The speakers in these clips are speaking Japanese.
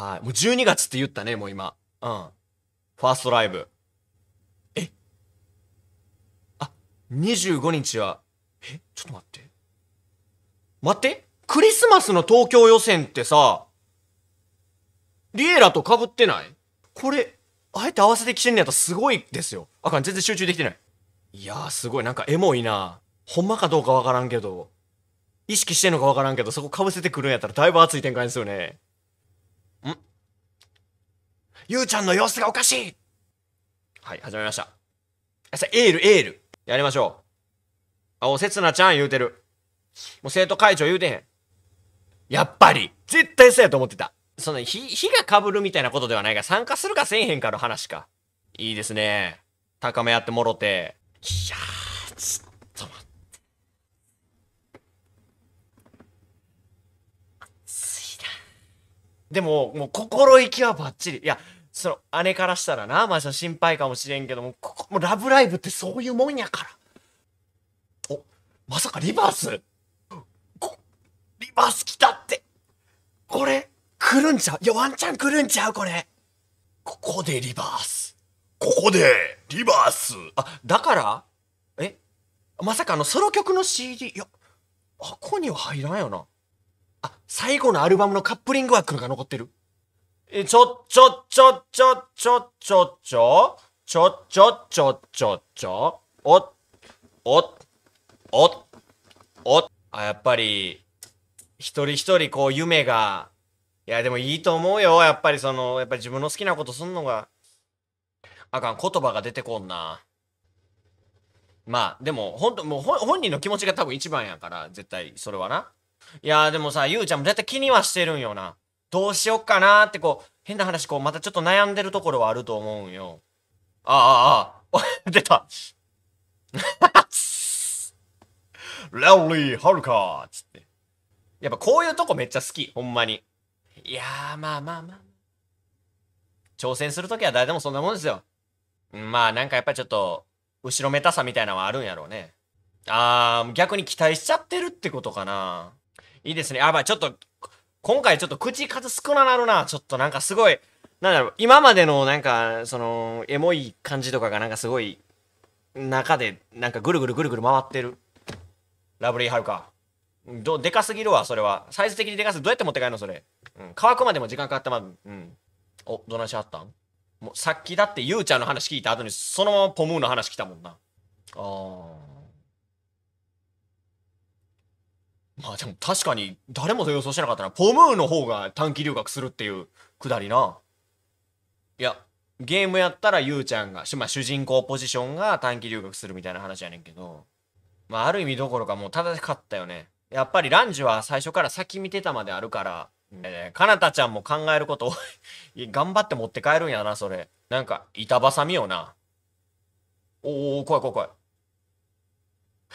はい。もう12月って言ったね、もう今。うん。ファーストライブ。えあ、25日は、えちょっと待って。待ってクリスマスの東京予選ってさ、リエラと被ってないこれ、あえて合わせてきてんねやったらすごいですよ。あかん、全然集中できてない。いやーすごい、なんかエモいなほんまかどうかわからんけど、意識してんのかわからんけど、そこ被せてくるんやったらだいぶ熱い展開ですよね。ゆうちゃんの様子がおかしいはい始まりましたさエールエールやりましょうあおせつなちゃん言うてるもう生徒会長言うてへんやっぱり絶対そうやと思ってたその日、日がかぶるみたいなことではないが、参加するかせえへんかの話か。いいですね。高め合ってもろて。いやー、ちょっと待って。熱いな。でも、もう心意気はバッチリ。いや、その姉からしたらな、まあ心配かもしれんけども、ここもラブライブってそういうもんやから。お、まさかリバースこ、リバース来たって。これ、来るんちゃういや、ワンチャン来るんちゃうこれ。ここでリバース。ここで、リバース。あ、だからえまさかあのソロ曲の CD、いや、箱こには入らんよな。あ、最後のアルバムのカップリング枠が残ってる。ちょ、ちょ、ちょ、ちょ、ちょ、ちょ、ちょ、ちょ、ちょ、ちょ、ちょ、ちょ、お、お、お、お、あ、やっぱり、一人一人こう夢が、いや、でもいいと思うよ。やっぱりその、やっぱり自分の好きなことすんのが、あかん、言葉が出てこんな。まあ、でも、本当もう本人の気持ちが多分一番やから、絶対、それはな。いや、でもさ、ゆうちゃんも絶対気にはしてるんよな。どうしよっかなってこう、変な話こう、またちょっと悩んでるところはあると思うんよ。ああ、ああ、出た。ラウリー・ハルカーつって。やっぱこういうとこめっちゃ好き、ほんまに。いやー、まあまあまあ。挑戦するときは誰でもそんなもんですよ。まあなんかやっぱちょっと、後ろめたさみたいなのはあるんやろうね。あー、逆に期待しちゃってるってことかな。いいですね。あ、まあちょっと今回ちょっと口数少ななるな。ちょっとなんかすごい、なんだろう、今までのなんか、その、エモい感じとかがなんかすごい、中でなんかぐるぐるぐるぐる回ってる。ラブリーハルカ。ど、でかすぎるわ、それは。サイズ的にでかすぎる。どうやって持って帰るの、それ。うん。乾くまでも時間かかってまうん。お、どないしあったんもうさっきだってゆうちゃんの話聞いた後に、そのままポムーの話来たもんな。あー。まあでも確かに誰も予想してなかったな。ポムーの方が短期留学するっていうくだりな。いや、ゲームやったらゆうちゃんが、まあ、主人公ポジションが短期留学するみたいな話やねんけど、まあある意味どころかもう正しかったよね。やっぱりランジは最初から先見てたまであるから、えー、かなたちゃんも考えること 頑張って持って帰るんやな、それ。なんか、板挟みよな。おー、怖い怖い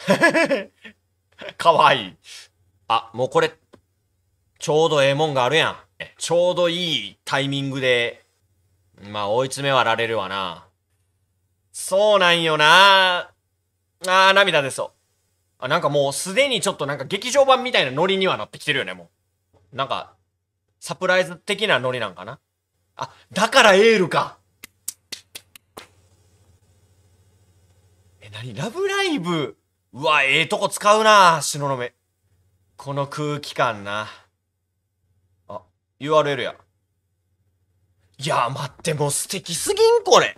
怖い。かわいい。あ、もうこれ、ちょうどええもんがあるやん。ちょうどいいタイミングで、まあ追い詰めはられるわな。そうなんよなああ、涙出そう。あ、なんかもうすでにちょっとなんか劇場版みたいなノリにはなってきてるよね、もう。なんか、サプライズ的なノリなんかな。あ、だからエールかえ、なにラブライブうわ、ええとこ使うな東雲。この空気感なあ URL やいや待ってもう素敵すぎんこれ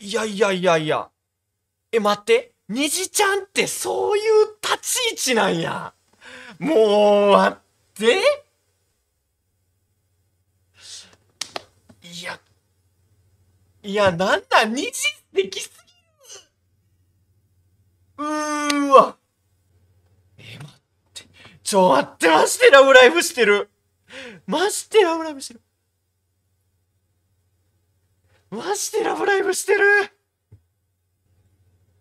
いやいやいやいやえ待って虹ちゃんってそういう立ち位置なんやもう待っていやいやなんだ虹素敵すぎるうーわえ待って。ちょ、待って、マジでラブライブしてる。マジでラブライブしてる。マジでラブライブしてる。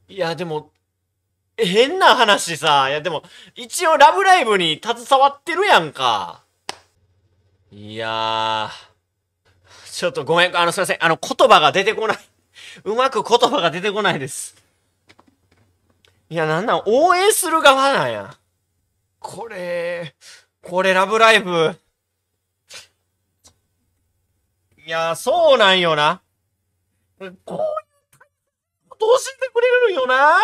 いや、でも、変な話さ。いや、でも、一応ラブライブに携わってるやんか。いやー。ちょっとごめん、あの、すいません。あの、言葉が出てこない。うまく言葉が出てこないです。いや、なんなん、応援する側なんや。これ、これ、ラブライブ。いや、そうなんよな。こういうどうしてくれるんよな。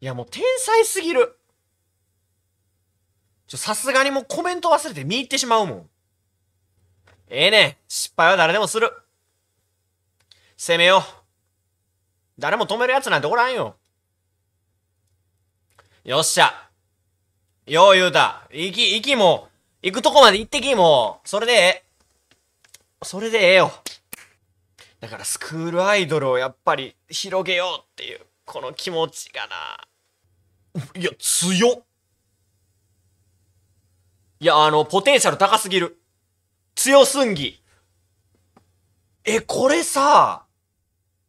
いや、もう天才すぎる。ちょ、さすがにもうコメント忘れて見入ってしまうもん。ええー、ね失敗は誰でもする。攻めよう。誰も止める奴なんておらんよ。よっしゃ。よう言うた。行き、行きも、行くとこまで行ってきもそれでええ。それでええよ。だからスクールアイドルをやっぱり広げようっていう、この気持ちがな。いや、強っ。いや、あの、ポテンシャル高すぎる。強すんぎ。え、これさ、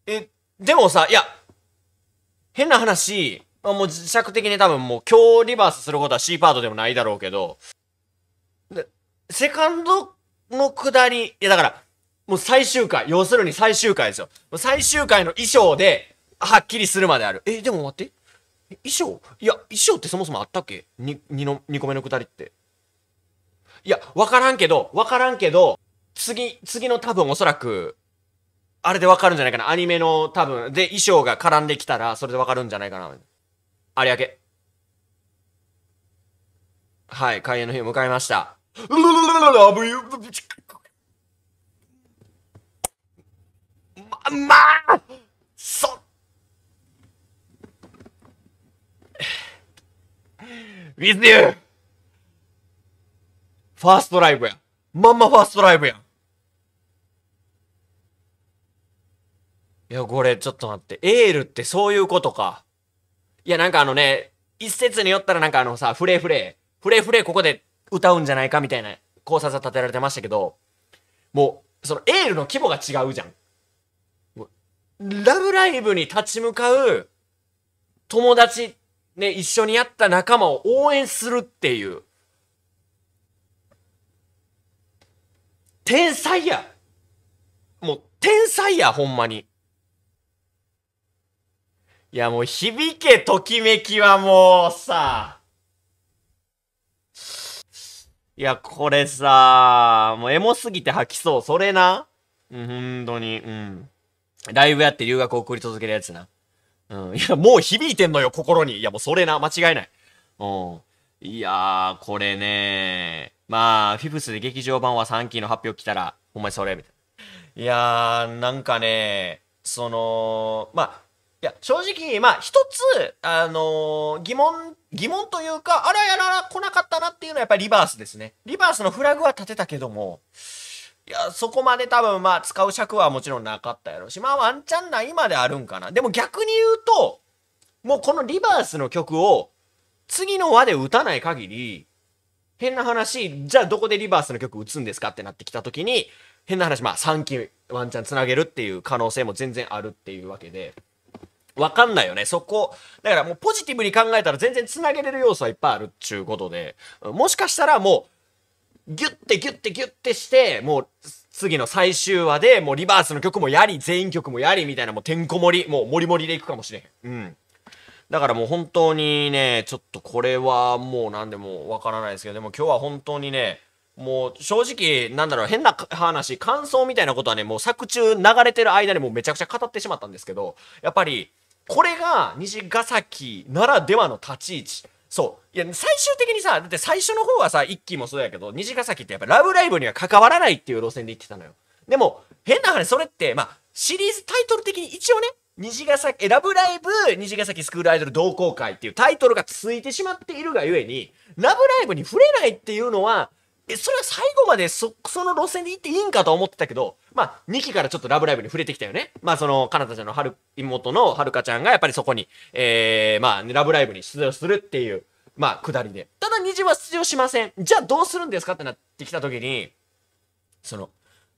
え、でもさ、いや、変な話、まあ、もう磁石的に多分もう今日リバースすることは C パートでもないだろうけど、で、セカンドの下り、いやだから、もう最終回、要するに最終回ですよ。最終回の衣装で、はっきりするまである。え、でも待って。衣装いや、衣装ってそもそもあったっけ ?2、2の、2個目の下りって。いや、わからんけど、わからんけど、次、次の多分おそらく、あれでわかるんじゃないかな。アニメの多分、で衣装が絡んできたら、それでわかるんじゃないかな。有明。はい、開演の日を迎えました。Love y o ま、まあそウィズユーファーストライブや。まんまファーストライブやん。いや、これ、ちょっと待って。エールってそういうことか。いや、なんかあのね、一説によったらなんかあのさ、フレーフレー、フレーフレーここで歌うんじゃないかみたいな考察が立てられてましたけど、もう、そのエールの規模が違うじゃん。ラブライブに立ち向かう友達、ね、一緒にやった仲間を応援するっていう。天才やもう、天才や、ほんまに。いやもう響けときめきはもうさ、いやこれさ、もうエモすぎて吐きそう。それな。うん、本当に。うん。ライブやって留学を送り続けるやつな。うん。いや、もう響いてんのよ、心に。いや、もうそれな。間違いない。うん。いやー、これねまあ、フィフスで劇場版は3期の発表来たら、ほんまにそれ、みたいな。いやー、なんかね、その、まあ、いや、正直、まあ、一つ、あのー、疑問、疑問というか、あらやら来なかったなっていうのはやっぱりリバースですね。リバースのフラグは立てたけども、いや、そこまで多分まあ、使う尺はもちろんなかったやろうし、まあ、ワンチャンないまであるんかな。でも逆に言うと、もうこのリバースの曲を、次の輪で打たない限り、変な話、じゃあどこでリバースの曲打つんですかってなってきた時に、変な話、まあ、3期ワンチャンつなげるっていう可能性も全然あるっていうわけで、わかんないよね。そこ。だからもうポジティブに考えたら全然繋げれる要素はいっぱいあるっちゅうことで、もしかしたらもう、ギュッてギュッてギュッてして、もう、次の最終話で、もうリバースの曲もやり、全員曲もやり、みたいなもうてんこ盛り、もうもりもりでいくかもしれへん。うん。だからもう本当にね、ちょっとこれはもう何でもわからないですけど、でも今日は本当にね、もう正直、なんだろう、変な話、感想みたいなことはね、もう作中流れてる間にもうめちゃくちゃ語ってしまったんですけど、やっぱり、これが虹ヶ崎ならではの立ち位置。そう。いや、最終的にさ、だって最初の方はさ、一期もそうやけど、虹ヶ崎ってやっぱラブライブには関わらないっていう路線で言ってたのよ。でも、変な話、それって、まあ、シリーズタイトル的に一応ね、虹ヶ崎、ラブライブ、虹ヶ崎スクールアイドル同好会っていうタイトルがついてしまっているがゆえに、ラブライブに触れないっていうのは、え、それは最後までそ、その路線で行っていいんかと思ってたけど、まあ、2期からちょっとラブライブに触れてきたよね。まあ、その、かなたちゃんのはる、妹のはるかちゃんがやっぱりそこに、えー、まあ、ラブライブに出場するっていう、まあ、くだりで。ただ、虹は出場しません。じゃあどうするんですかってなってきた時に、その、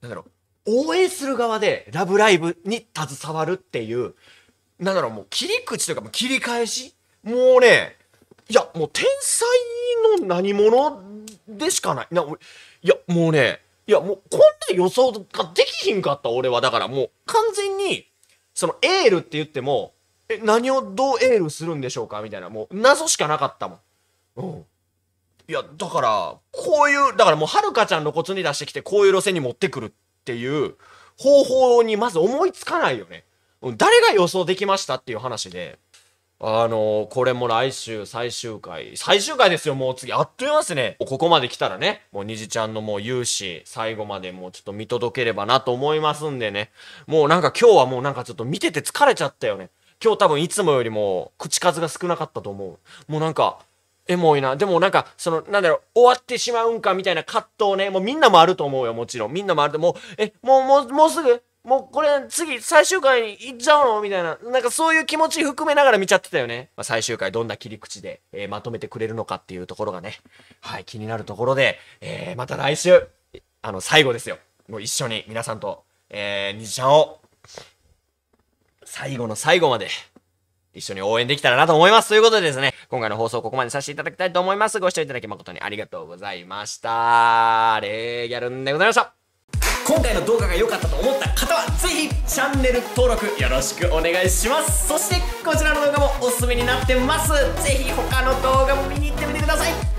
なんだろう、応援する側でラブライブに携わるっていう、なんだろう、もう切り口というか、もう切り返しもうね、いや、もう天才の何者でしかない。ないや、もうね、いや、もう、こんな予想ができひんかった、俺は。だからもう、完全に、その、エールって言っても、え、何をどうエールするんでしょうかみたいな、もう、謎しかなかったもん。うん。いや、だから、こういう、だからもう、はるかちゃんのコツに出してきて、こういう路線に持ってくるっていう方法にまず思いつかないよね。誰が予想できましたっていう話で。あの、これも来週最終回。最終回ですよ、もう次。あっという間ですね。ここまで来たらね、もうにじちゃんのもう勇姿、最後までもうちょっと見届ければなと思いますんでね。もうなんか今日はもうなんかちょっと見てて疲れちゃったよね。今日多分いつもよりも口数が少なかったと思う。もうなんか、エモいな。でもなんか、その、なんだろう、終わってしまうんかみたいな葛藤ね。もうみんなもあると思うよ、もちろん。みんなもあると、もう、え、もう、もう、もうすぐもうこれ次最終回行っちゃうのみたいな。なんかそういう気持ち含めながら見ちゃってたよね。まあ、最終回どんな切り口で、えー、まとめてくれるのかっていうところがね。はい、気になるところで、えー、また来週、あの、最後ですよ。もう一緒に皆さんと、えー、虹ちゃんを、最後の最後まで、一緒に応援できたらなと思います。ということでですね、今回の放送ここまでさせていただきたいと思います。ご視聴いただき誠にありがとうございました。レーギャルンでございました。今回の動画が良かったと思った方はぜひチャンネル登録よろしくお願いしますそしてこちらの動画もおすすめになってますぜひ他の動画も見に行ってみてください